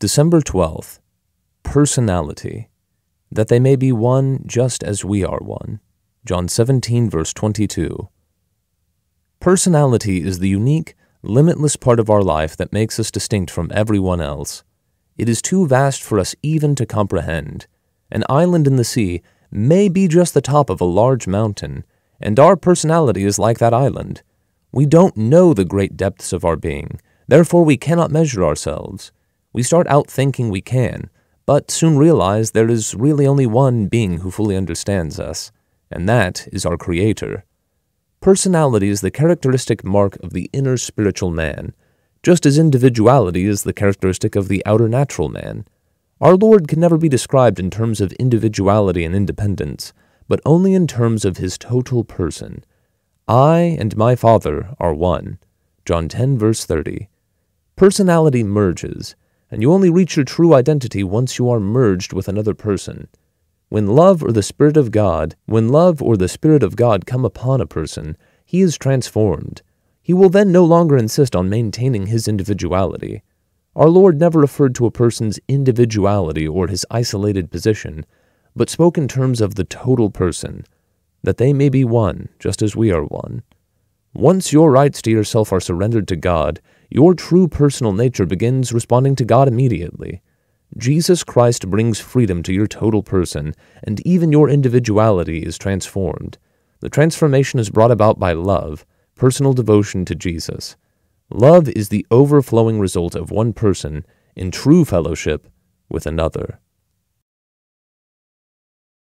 December 12th, personality, that they may be one just as we are one. John 17, verse 22. Personality is the unique, limitless part of our life that makes us distinct from everyone else. It is too vast for us even to comprehend. An island in the sea may be just the top of a large mountain, and our personality is like that island. We don't know the great depths of our being, therefore we cannot measure ourselves. We start out thinking we can, but soon realize there is really only one being who fully understands us, and that is our Creator. Personality is the characteristic mark of the inner spiritual man, just as individuality is the characteristic of the outer natural man. Our Lord can never be described in terms of individuality and independence, but only in terms of his total person. I and my Father are one. John 10, verse 30. Personality merges, and you only reach your true identity once you are merged with another person. When love or the Spirit of God, when love or the Spirit of God come upon a person, he is transformed. He will then no longer insist on maintaining his individuality. Our Lord never referred to a person's individuality or his isolated position, but spoke in terms of the total person, that they may be one, just as we are one. Once your rights to yourself are surrendered to God, your true personal nature begins responding to God immediately. Jesus Christ brings freedom to your total person, and even your individuality is transformed. The transformation is brought about by love, personal devotion to Jesus. Love is the overflowing result of one person in true fellowship with another.